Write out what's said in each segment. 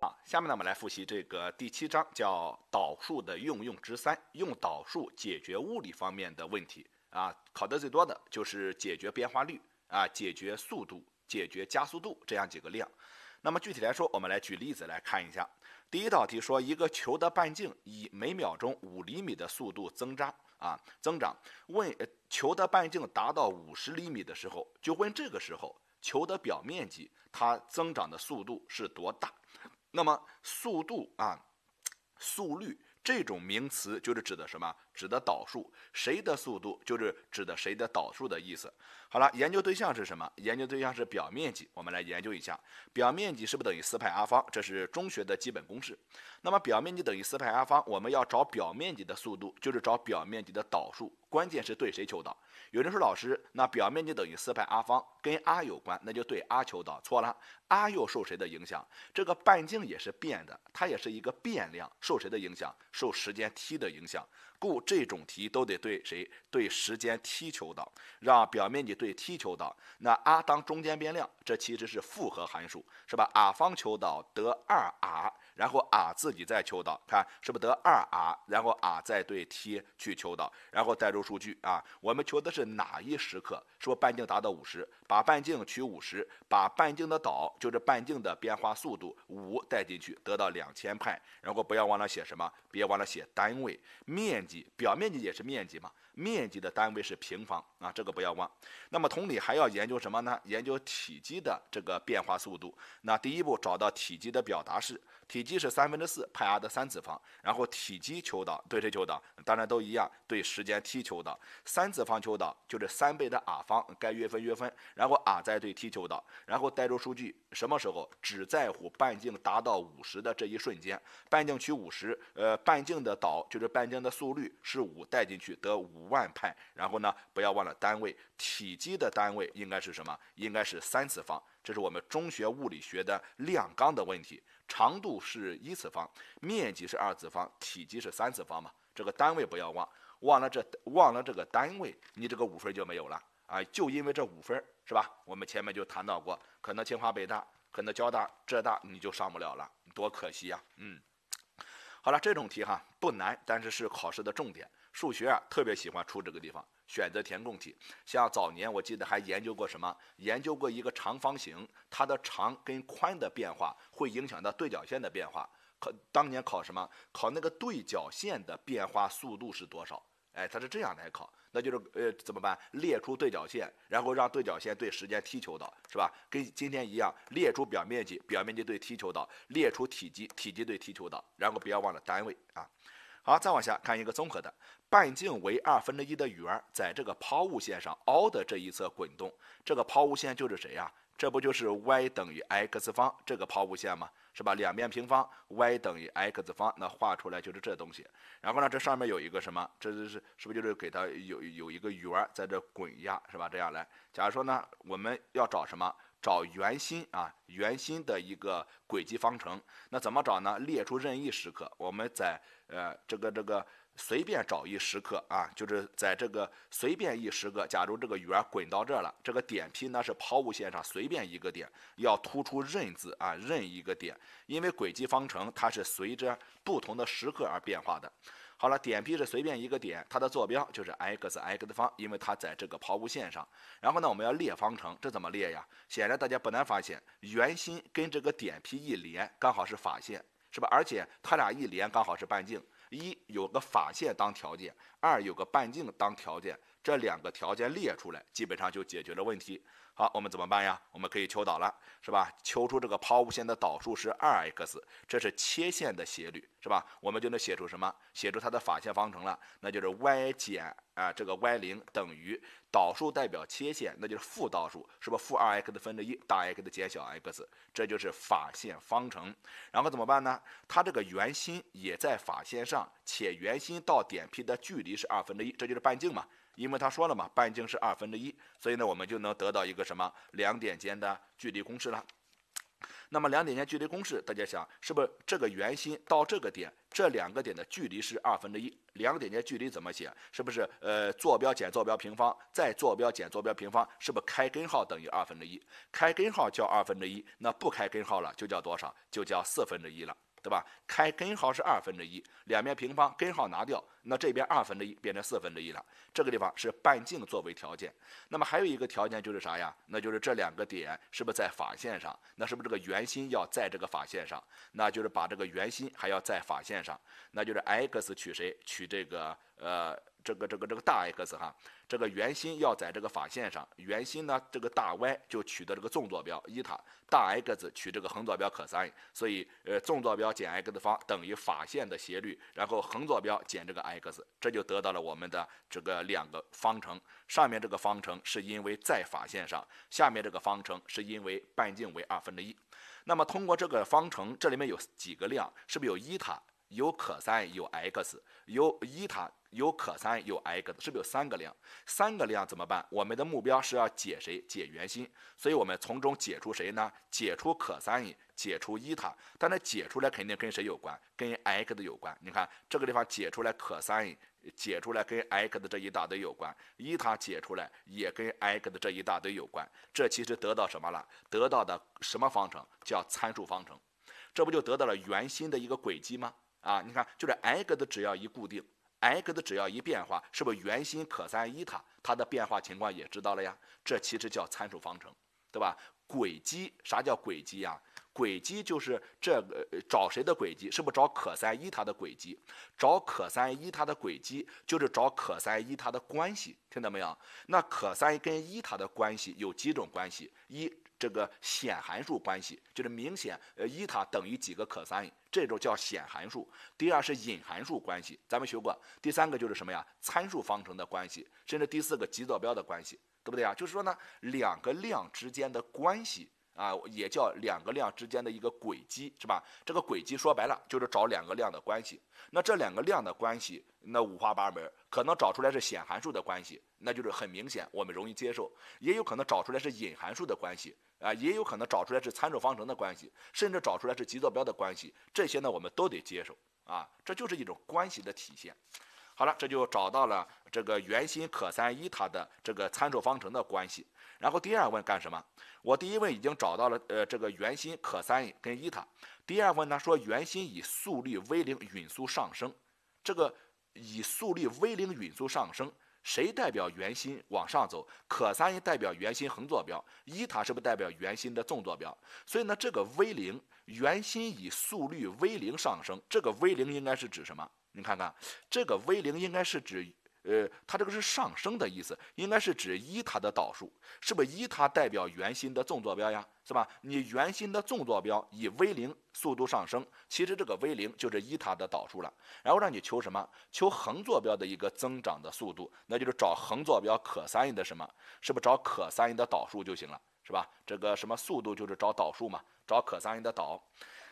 好，下面呢，我们来复习这个第七章，叫导数的运用之三，用导数解决物理方面的问题。啊，考的最多的就是解决变化率，啊，解决速度，解决加速度这样几个量。那么具体来说，我们来举例子来看一下。第一道题说，一个球的半径以每秒钟五厘米的速度增长啊，增长。问呃、球的半径达到五十厘米的时候，就问这个时候。球的表面积，它增长的速度是多大？那么速度啊，速率这种名词就是指的什么？指的导数，谁的速度就是指的谁的导数的意思。好了，研究对象是什么？研究对象是表面积。我们来研究一下，表面积是不是等于四派 r 方？这是中学的基本公式。那么表面积等于四派 r 方，我们要找表面积的速度，就是找表面积的导数。关键是对谁求导？有人说老师，那表面积等于四派 r 方，跟 r 有关，那就对 r 求导。错了，r 又受谁的影响？这个半径也是变的，它也是一个变量，受谁的影响？受时间 t 的影响。故这种题都得对谁对时间 T 求导，让表面积对 T 求导，那 r 当中间变量，这其实是复合函数，是吧？r 方求导得 2r。然后 r 自己再求导，看是不是得二 r，然后 r 再对 t 去求导，然后代入数据啊。我们求的是哪一时刻？说半径达到五十？把半径取五十，把半径的导就是半径的变化速度五带进去，得到两千派。然后不要忘了写什么，别忘了写单位面积，表面积也是面积嘛，面积的单位是平方啊，这个不要忘。那么同理还要研究什么呢？研究体积的这个变化速度。那第一步找到体积的表达式。体积是三分之四派 r 的三次方，然后体积求导，对谁求导？当然都一样，对时间 t 求导，三次方求导就是三倍的 r 方，该约分约分，然后 r 再对 t 求导，然后代入数据，什么时候只在乎半径达到五十的这一瞬间，半径取五十，呃，半径的导就是半径的速率是五，带进去得五万派，然后呢，不要忘了单位，体积的单位应该是什么？应该是三次方，这是我们中学物理学的量纲的问题。长度是一次方，面积是二次方，体积是三次方嘛？这个单位不要忘，忘了这忘了这个单位，你这个五分就没有了啊！就因为这五分，是吧？我们前面就谈到过，可能清华北大，可能交大、浙大，你就上不了了，多可惜呀！嗯，好了，这种题哈不难，但是是考试的重点，数学啊特别喜欢出这个地方。选择填空题，像早年我记得还研究过什么？研究过一个长方形，它的长跟宽的变化会影响到对角线的变化。考当年考什么？考那个对角线的变化速度是多少？哎，它是这样来考，那就是呃怎么办？列出对角线，然后让对角线对时间踢求导，是吧？跟今天一样，列出表面积，表面积对踢求导，列出体积，体积对踢求导，然后不要忘了单位啊。好，再往下看一个综合的，半径为二分之一的圆在这个抛物线上凹的这一侧滚动，这个抛物线就是谁呀？这不就是 y 等于 x 方这个抛物线吗？是吧？两边平方，y 等于 x 方，那画出来就是这东西。然后呢，这上面有一个什么？这这是是不是就是给它有有一个圆在这滚压是吧？这样来，假如说呢，我们要找什么？找圆心啊，圆心的一个轨迹方程，那怎么找呢？列出任意时刻，我们在呃这个这个随便找一时刻啊，就是在这个随便一时刻，假如这个圆滚到这了，这个点 P 呢是抛物线上随便一个点，要突出任字啊，任一个点，因为轨迹方程它是随着不同的时刻而变化的。好了，点 P 是随便一个点，它的坐标就是 x x 方，因为它在这个抛物线上。然后呢，我们要列方程，这怎么列呀？显然大家不难发现，圆心跟这个点 P 一连，刚好是法线，是吧？而且它俩一连，刚好是半径。一有个法线当条件，二有个半径当条件。这两个条件列出来，基本上就解决了问题。好，我们怎么办呀？我们可以求导了，是吧？求出这个抛物线的导数是二 x，这是切线的斜率，是吧？我们就能写出什么？写出它的法线方程了，那就是 y 减啊这个 y 零等于导数代表切线，那就是负导数，是不负二 x 分之一大 x 减小 x，这就是法线方程。然后怎么办呢？它这个圆心也在法线上，且圆心到点 P 的距离是二分之一，这就是半径嘛。因为他说了嘛，半径是二分之一，所以呢，我们就能得到一个什么两点间的距离公式了。那么两点间距离公式，大家想是不是这个圆心到这个点这两个点的距离是二分之一？两点间距离怎么写？是不是呃坐标减坐标平方再坐标减坐标平方？是不是开根号等于二分之一？开根号叫二分之一，那不开根号了就叫多少？就叫四分之一了。对吧？开根号是二分之一，两边平方，根号拿掉，那这边二分之一变成四分之一了。这个地方是半径作为条件，那么还有一个条件就是啥呀？那就是这两个点是不是在法线上？那是不是这个圆心要在这个法线上？那就是把这个圆心还要在法线上，那就是 x 取谁？取这个呃，这个这个这个大 x 哈。这个圆心要在这个法线上，圆心呢，这个大 y 就取得这个纵坐标一塔，大 x 取这个横坐标 cosine，所以呃，纵坐标减 x 方等于法线的斜率，然后横坐标减这个 x，这就得到了我们的这个两个方程。上面这个方程是因为在法线上，下面这个方程是因为半径为二分之一。那么通过这个方程，这里面有几个量？是不是有一塔？有可 s 有 x 有伊塔有可 s 有 x 是不是有三个量？三个量怎么办？我们的目标是要解谁？解圆心。所以我们从中解出谁呢？解出可 s 解出伊塔。但它解出来肯定跟谁有关？跟 x 有关。你看这个地方解出来可 s 解出来跟 x 这一大堆有关；伊塔解出来也跟 x 这一大堆有关。这其实得到什么了？得到的什么方程？叫参数方程。这不就得到了圆心的一个轨迹吗？啊，你看，就是 x 只要一固定，x 只要一变化，是不是圆心可三一它它的变化情况也知道了呀？这其实叫参数方程，对吧？轨迹，啥叫轨迹呀？轨迹就是这个找谁的轨迹，是不是找可三一它的轨迹？找可三一它的轨迹就是找可三一它的关系，听到没有？那可三跟一它的关系有几种关系？一。这个显函数关系就是明显，呃，一塔等于几个 cos，这种叫显函数。第二是隐函数关系，咱们学过。第三个就是什么呀？参数方程的关系，甚至第四个极坐标的关系，对不对啊？就是说呢，两个量之间的关系。啊，也叫两个量之间的一个轨迹，是吧？这个轨迹说白了就是找两个量的关系。那这两个量的关系，那五花八门，可能找出来是显函数的关系，那就是很明显，我们容易接受；也有可能找出来是隐函数的关系，啊，也有可能找出来是参数方程的关系，甚至找出来是极坐标的关系，这些呢我们都得接受。啊，这就是一种关系的体现。好了，这就找到了这个圆心可三一它的这个参数方程的关系。然后第二问干什么？我第一问已经找到了，呃，这个圆心可三跟一塔。第二问呢说圆心以速率 v 零匀速上升，这个以速率 v 零匀速上升，谁代表圆心往上走？可三一代表圆心横坐标，一塔是不是代表圆心的纵坐标？所以呢，这个 v 零，圆心以速率 v 零上升，这个 v 零应该是指什么？你看看，这个 v 零应该是指，呃，它这个是上升的意思，应该是指一它的导数，是不是一它代表圆心的纵坐标呀，是吧？你圆心的纵坐标以 v 零速度上升，其实这个 v 零就是一它的导数了。然后让你求什么？求横坐标的一个增长的速度，那就是找横坐标可三一的什么？是不是找可三一的导数就行了？是吧？这个什么速度就是找导数嘛，找可三一的导。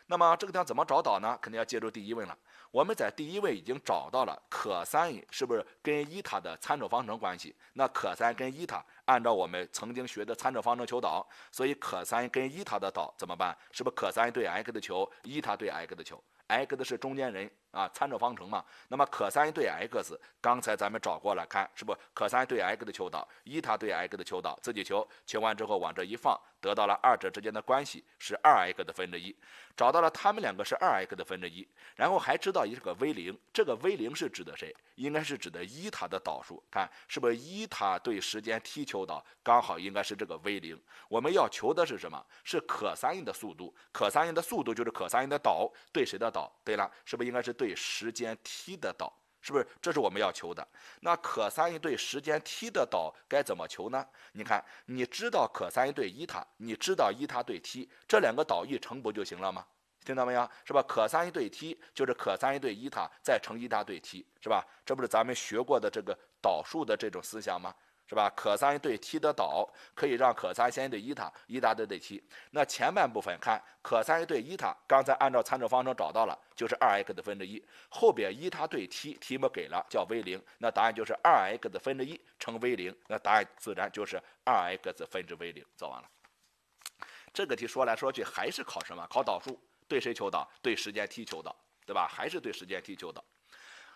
那么这个地方怎么找导呢？肯定要借助第一问了。我们在第一位已经找到了可三是不是跟伊塔的参照方程关系？那可三跟伊塔按照我们曾经学的参照方程求导，所以可三跟伊塔的导怎么办？是不是可三对 x 的求，伊塔对 x 的求，x 的是中间人。啊，参照方程嘛，那么可三对 x，刚才咱们找过了，看是不？可三对 x 的求导，一塔对 x 的求导，自己求，求完之后往这一放，得到了二者之间的关系是二 x 的分之一，找到了它们两个是二 x 的分之一，然后还知道一个 v 零，这个 v 零是指的谁？应该是指的一塔的导数，看是不是一塔对时间 t 求导，刚好应该是这个 v 零。我们要求的是什么？是可三印的速度，可三印的速度就是可三印的导，对谁的导？对了，是不是应该是？对时间 t 的导，是不是？这是我们要求的。那可三一对时间 t 的导该怎么求呢？你看，你知道可三一对一塔，你知道一塔对 t 这两个导一乘不就行了吗？听到没有？是吧？可三一对 t 就是可三一对一塔再乘一大对 t，是吧？这不是咱们学过的这个导数的这种思想吗？是吧？可三对 t 的导可以让可三先对伊塔伊塔对对 t。那前半部分看可三对伊塔，刚才按照参照方程找到了，就是二 x 分之一。后边伊塔对 t，题目给了叫 v 零，那答案就是二 x 分之一乘 v 零，那答案自然就是二 x 分之 v 零，做完了。这个题说来说去还是考什么？考导数，对谁求导？对时间 t 求导，对吧？还是对时间 t 求导。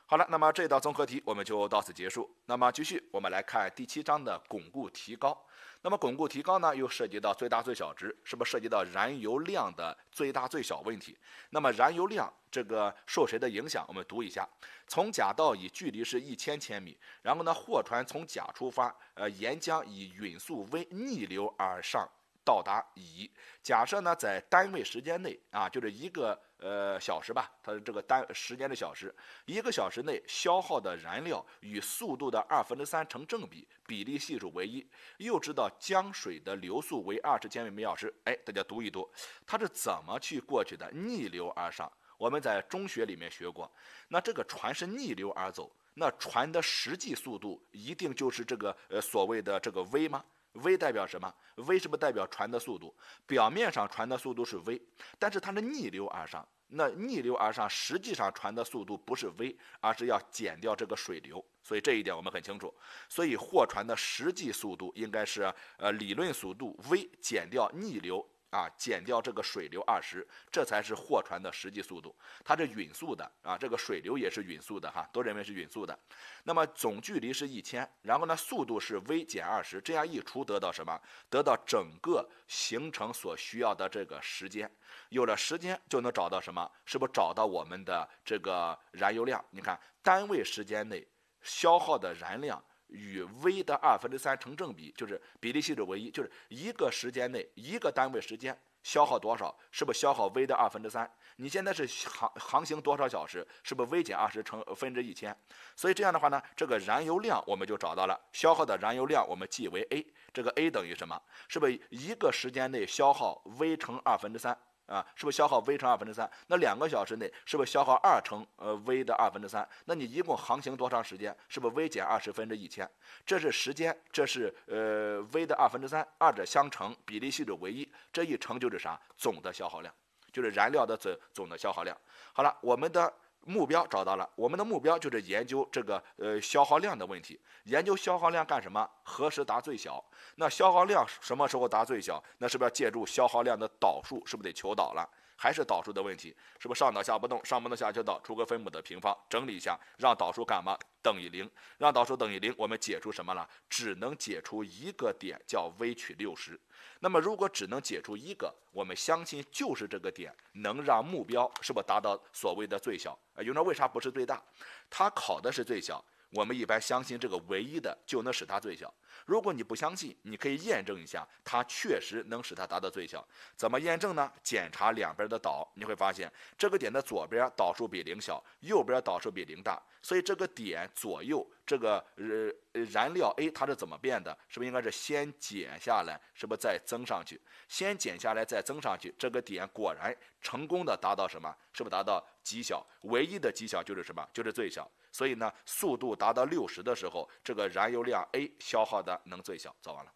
好了，那么这道综合题我们就到此结束。那么继续，我们来看第七章的巩固提高。那么巩固提高呢，又涉及到最大最小值，是不是涉及到燃油量的最大最小问题？那么燃油量这个受谁的影响？我们读一下：从甲到乙距离是一千千米，然后呢，货船从甲出发，呃，沿江以匀速为逆流而上。到达乙，假设呢，在单位时间内啊，就是一个呃小时吧，它这个单时间的小时，一个小时内消耗的燃料与速度的二分之三成正比，比例系数为一。又知道江水的流速为二十千米每小时，哎，大家读一读，它是怎么去过去的？逆流而上。我们在中学里面学过，那这个船是逆流而走，那船的实际速度一定就是这个呃所谓的这个 v 吗？v 代表什么？v 不是代表船的速度？表面上船的速度是 v，但是它是逆流而上。那逆流而上，实际上传的速度不是 v，而是要减掉这个水流。所以这一点我们很清楚。所以货船的实际速度应该是呃理论速度 v 减掉逆流。啊，减掉这个水流二十，这才是货船的实际速度，它是匀速的啊，这个水流也是匀速的哈，都认为是匀速的。那么总距离是一千，然后呢，速度是 v 减二十，这样一除得到什么？得到整个行程所需要的这个时间。有了时间就能找到什么？是不是找到我们的这个燃油量？你看，单位时间内消耗的燃料。与 v 的二分之三成正比，就是比例系数为一，就是一个时间内一个单位时间消耗多少，是不是消耗 v 的二分之三？你现在是航航行多少小时，是不是 v 减二十乘分之一千？所以这样的话呢，这个燃油量我们就找到了，消耗的燃油量我们记为 a，这个 a 等于什么？是不是一个时间内消耗 v 乘二分之三？啊，是不是消耗 v 乘二分之三？那两个小时内是不是消耗二乘呃 v 的二分之三？那你一共航行多长时间？是不是 v 减二十分之一千？这是时间，这是呃 v 的二分之三，二者相乘，比例系数为一，这一乘就是啥？总的消耗量，就是燃料的总总的消耗量。好了，我们的。目标找到了，我们的目标就是研究这个呃消耗量的问题。研究消耗量干什么？何时达最小？那消耗量什么时候达最小？那是不是要借助消耗量的导数？是不是得求导了？还是导数的问题？是不是上导下不动，上不动下求导，出个分母的平方，整理一下，让导数干嘛？等于零，让导数等于零，我们解出什么了？只能解出一个点，叫 v 取六十。那么如果只能解出一个，我们相信就是这个点能让目标是不是达到所谓的最小？啊，有那为啥不是最大？它考的是最小，我们一般相信这个唯一的就能使它最小。如果你不相信，你可以验证一下，它确实能使它达到最小。怎么验证呢？检查两边的导，你会发现这个点的左边导数比零小，右边导数比零大，所以这个点左右这个呃燃料 A 它是怎么变的？是不是应该是先减下来，是不是再增上去？先减下来再增上去，这个点果然成功的达到什么？是不是达到极小？唯一的极小就是什么？就是最小。所以呢，速度达到六十的时候，这个燃油量 A 消耗。的能最小，做完了。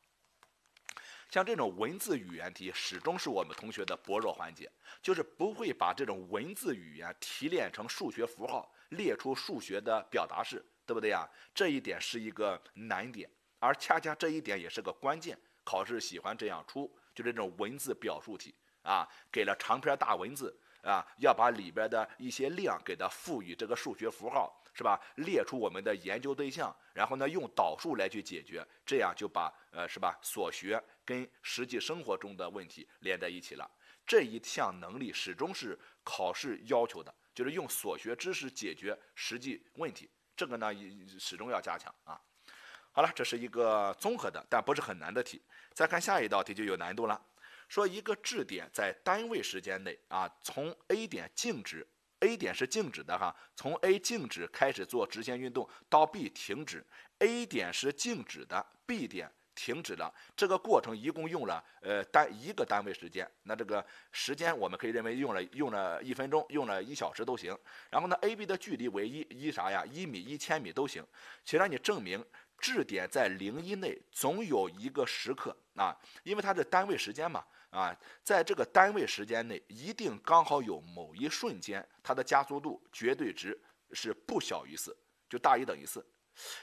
像这种文字语言题，始终是我们同学的薄弱环节，就是不会把这种文字语言提炼成数学符号，列出数学的表达式，对不对呀？这一点是一个难点，而恰恰这一点也是个关键。考试喜欢这样出，就这种文字表述题啊，给了长篇大文字啊，要把里边的一些量给它赋予这个数学符号。是吧？列出我们的研究对象，然后呢，用导数来去解决，这样就把呃，是吧？所学跟实际生活中的问题连在一起了。这一项能力始终是考试要求的，就是用所学知识解决实际问题。这个呢，始终要加强啊。好了，这是一个综合的，但不是很难的题。再看下一道题就有难度了。说一个质点在单位时间内啊，从 A 点静止。A 点是静止的哈，从 A 静止开始做直线运动到 B 停止，A 点是静止的，B 点停止了，这个过程一共用了呃单一个单位时间，那这个时间我们可以认为用了用了一分钟，用了一小时都行。然后呢，A B 的距离为一，一啥呀？一米、一千米都行。请让你证明。质点在零一内总有一个时刻啊，因为它的单位时间嘛啊，在这个单位时间内一定刚好有某一瞬间，它的加速度绝对值是不小于四，就大于等于四。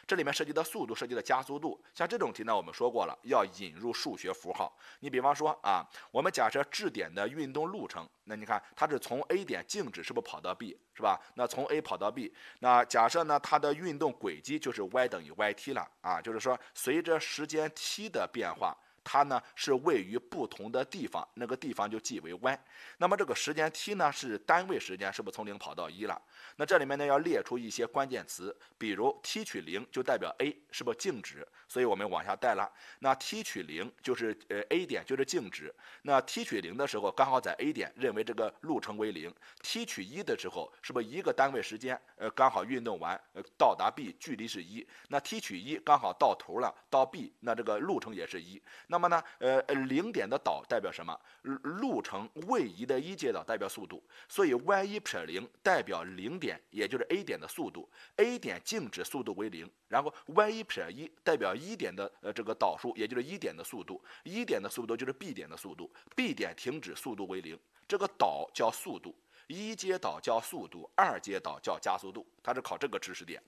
这里面涉及的速度，涉及的加速度，像这种题呢，我们说过了，要引入数学符号。你比方说啊，我们假设质点的运动路程，那你看它是从 A 点静止，是不是跑到 B，是吧？那从 A 跑到 B，那假设呢它的运动轨迹就是 y 等于 y t 了啊，就是说随着时间 t 的变化。它呢是位于不同的地方，那个地方就记为 y。那么这个时间 t 呢是单位时间，是不是从零跑到一了？那这里面呢要列出一些关键词，比如 t 取零就代表 a 是不是静止，所以我们往下带了。那 t 取零就是呃 a 点就是静止。那 t 取零的时候刚好在 a 点，认为这个路程为零。t 取一的时候，是不是一个单位时间呃刚好运动完呃到达 b 距离是一？那 t 取一刚好到头了到 b，那这个路程也是一那。那么呢，呃，零点的导代表什么？路程位移的一阶导代表速度，所以 y 一撇零代表零点，也就是 a 点的速度，a 点静止，速度为零。然后 y 一撇一代表一点的呃这个导数，也就是一点的速度，一点的速度就是 b 点的速度，b 点停止，速度为零。这个导叫速度，一阶导叫速度，二阶导叫加速度，它是考这个知识点。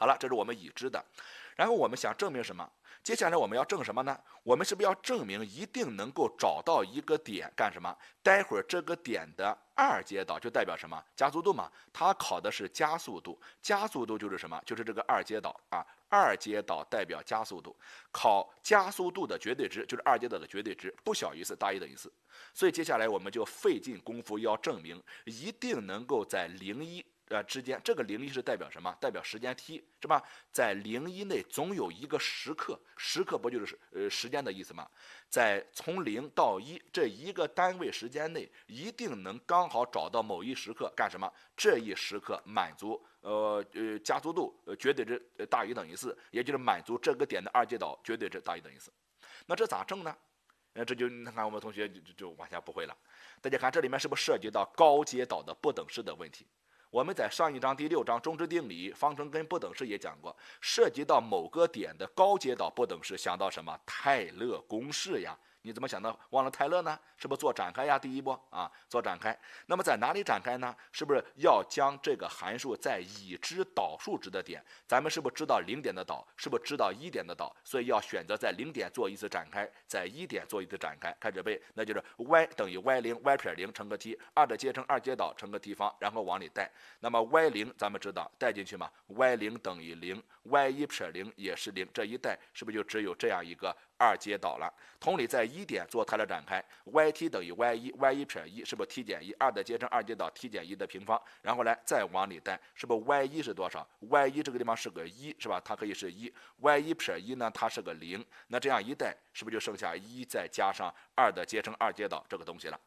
好了，这是我们已知的，然后我们想证明什么？接下来我们要证什么呢？我们是不是要证明一定能够找到一个点干什么？待会儿这个点的二阶导就代表什么？加速度嘛。它考的是加速度，加速度就是什么？就是这个二阶导啊，二阶导代表加速度，考加速度的绝对值，就是二阶导的绝对值不小于四，大于等于四。所以接下来我们就费尽功夫要证明，一定能够在零一。呃，之间这个零一是代表什么？代表时间 t 是吧？在零一内总有一个时刻，时刻不就是呃时间的意思吗？在从零到一这一个单位时间内，一定能刚好找到某一时刻干什么？这一时刻满足呃呃加速度绝对值大于等于四，也就是满足这个点的二阶导绝对值大于等于四。那这咋证呢？呃，这就你看我们同学就就往下不会了。大家看这里面是不是涉及到高阶导的不等式的问题？我们在上一章第六章中值定理、方程根、不等式也讲过，涉及到某个点的高阶导不等式，想到什么泰勒公式呀？你怎么想到忘了泰勒呢？是不是做展开呀？第一步啊，做展开。那么在哪里展开呢？是不是要将这个函数在已知导数值的点？咱们是不是知道零点的导？是不是知道一点的导？所以要选择在零点做一次展开，在一点做一次展开。开始背，那就是 y 等于 y 零 y 撇零乘个 t 二的阶乘二阶导乘个 t 方，然后往里带。那么 y 零咱们知道，带进去嘛？y 零等于零，y 一撇零也是零，这一带是不是就只有这样一个？二阶导了，同理在一点做泰勒展开，y_t 等于 y 一 y 一撇一，是不是 t 减一二的阶乘二阶导 t 减一的平方，然后来再往里带，是不是 y 一是多少？y 一这个地方是个一是吧？它可以是一，y 一撇一呢，它是个零，那这样一带，是不是就剩下一再加上二的阶乘二阶导这个东西了？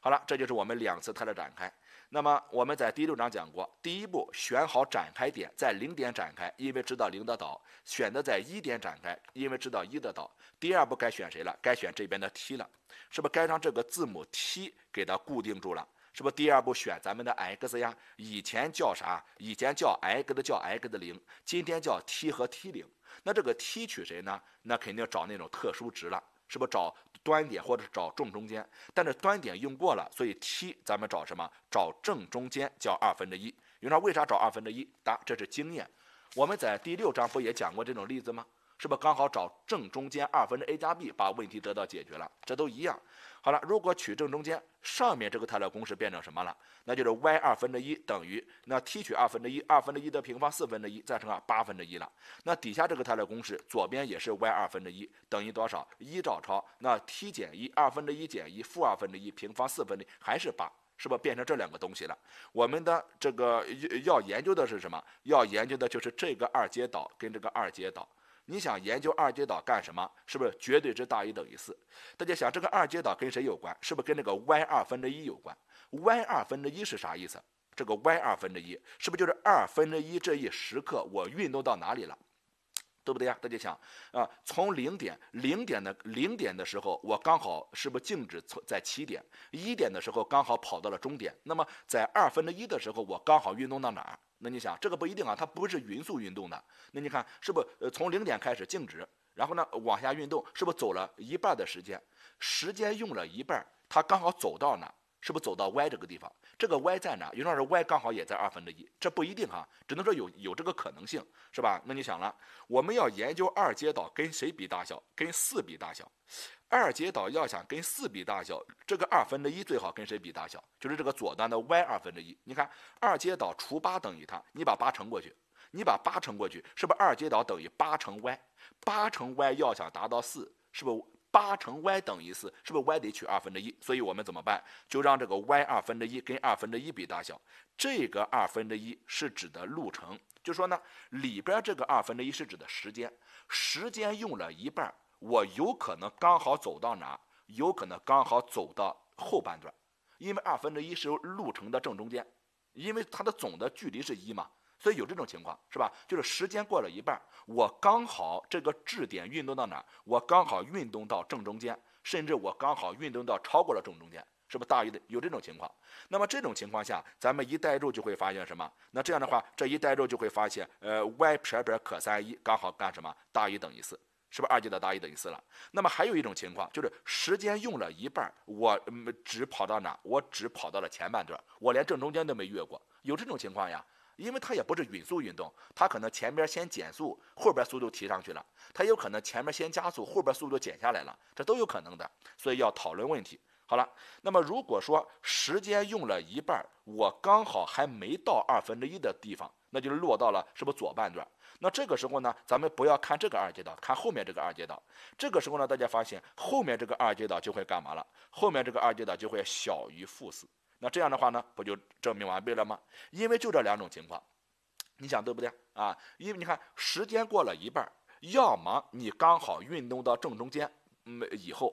好了，这就是我们两次泰勒展开。那么我们在第六章讲过，第一步选好展开点，在零点展开，因为知道零的导；选择在一点展开，因为知道一的导。第二步该选谁了？该选这边的 t 了，是不是该让这个字母 t 给它固定住了？是不是第二步选咱们的 x 呀？以前叫啥？以前叫 x 的叫 x 的零，今天叫 t 和 t 零。那这个 t 取谁呢？那肯定找那种特殊值了，是不是找？端点或者找正中间，但是端点用过了，所以 t 咱们找什么？找正中间，叫二分之一。有人说为啥找二分之一？答，这是经验。我们在第六章不也讲过这种例子吗？是不是刚好找正中间，二分之 a 加 b，把问题得到解决了？这都一样。好了，如果取正中间，上面这个泰勒公式变成什么了？那就是 y 二分之一等于那提取二分之一，二分之一的平方四分之一，再乘上八分之一了。那底下这个泰勒公式左边也是 y 二分之一等于多少？一照抄。那 t 减一，二分之一减一，负二分之一平方四分之一还是八，是不是变成这两个东西了？我们的这个要要研究的是什么？要研究的就是这个二阶导跟这个二阶导。你想研究二阶导干什么？是不是绝对值大于等于四？大家想，这个二阶导跟谁有关？是不是跟那个 y 二分之一有关？y 二分之一是啥意思？这个 y 二分之一是不是就是二分之一这一时刻我运动到哪里了？对不对呀？大家想啊，从零点零点的零点的时候，我刚好是不是静止在起点？一点的时候刚好跑到了终点。那么在二分之一的时候，我刚好运动到哪儿？那你想，这个不一定啊，它不是匀速运动的。那你看，是不是呃从零点开始静止，然后呢往下运动，是不是走了一半的时间，时间用了一半，它刚好走到哪？是不是走到 y 这个地方？这个 y 在哪？有时候 y 刚好也在二分之一，这不一定哈，只能说有有这个可能性，是吧？那你想了，我们要研究二阶导跟谁比大小，跟四比大小。二阶导要想跟四比大小，这个二分之一最好跟谁比大小？就是这个左端的 y 二分之一。你看，二阶导除八等于它，你把八乘过去，你把八乘过去，是不是二阶导等于八乘 y？八乘 y 要想达到四，是不是八乘 y 等于四？是不是 y 得取二分之一？所以我们怎么办？就让这个 y 二分之一跟二分之一比大小。这个二分之一是指的路程，就说呢，里边这个二分之一是指的时间，时间用了一半。我有可能刚好走到哪，有可能刚好走到后半段，因为二分之一是路程的正中间，因为它的总的距离是一嘛，所以有这种情况是吧？就是时间过了一半，我刚好这个质点运动到哪，我刚好运动到正中间，甚至我刚好运动到超过了正中间，是不是大于的？有这种情况。那么这种情况下，咱们一带入就会发现什么？那这样的话，这一代入就会发现，呃，y 撇撇可三一，刚好干什么？大于等于四。是不是二阶的大于等于四了？那么还有一种情况就是时间用了一半，我只跑到哪？我只跑到了前半段，我连正中间都没越过。有这种情况呀？因为它也不是匀速运动，它可能前边先减速，后边速度提上去了；它有可能前面先加速，后边速度减下来了，这都有可能的。所以要讨论问题。好了，那么如果说时间用了一半，我刚好还没到二分之一的地方，那就是落到了是不是左半段？那这个时候呢，咱们不要看这个二阶导，看后面这个二阶导。这个时候呢，大家发现后面这个二阶导就会干嘛了？后面这个二阶导就会小于负四。那这样的话呢，不就证明完毕了吗？因为就这两种情况，你想对不对啊？因为你看时间过了一半，要么你刚好运动到正中间没以后。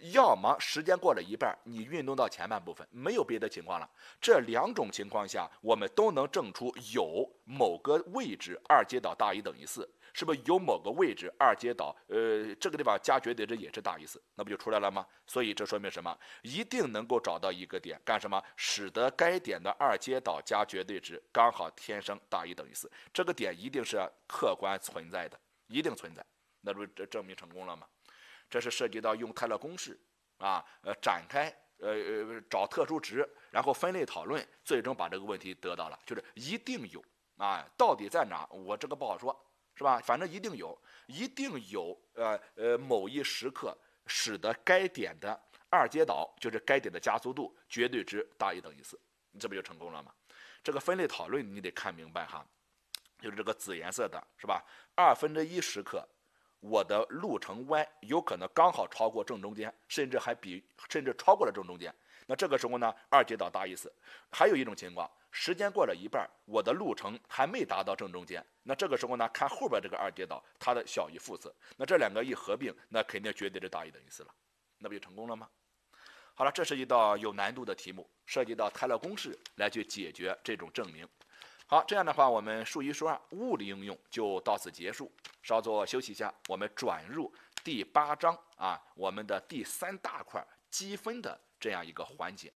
要么时间过了一半，你运动到前半部分，没有别的情况了。这两种情况下，我们都能证出有某个位置二阶导大于等于四，是不是有某个位置二阶导呃这个地方加绝对值也是大于四，那不就出来了吗？所以这说明什么？一定能够找到一个点干什么，使得该点的二阶导加绝对值刚好天生大于等于四。这个点一定是客观存在的，一定存在，那不证明成功了吗？这是涉及到用泰勒公式，啊，呃，展开，呃呃，找特殊值，然后分类讨论，最终把这个问题得到了，就是一定有，啊，到底在哪？我这个不好说，是吧？反正一定有，一定有，呃呃，某一时刻使得该点的二阶导，就是该点的加速度绝对值大于等于四，你这不就成功了吗？这个分类讨论你得看明白哈，就是这个紫颜色的是吧？二分之一时刻。我的路程 y 有可能刚好超过正中间，甚至还比，甚至超过了正中间。那这个时候呢，二阶导大于四。还有一种情况，时间过了一半，我的路程还没达到正中间。那这个时候呢，看后边这个二阶导，它的小于负四。那这两个一合并，那肯定绝对是大于等于四了。那不就成功了吗？好了，这是一道有难度的题目，涉及到泰勒公式来去解决这种证明。好，这样的话，我们数一数二物理应用就到此结束，稍作休息一下，我们转入第八章啊，我们的第三大块积分的这样一个环节。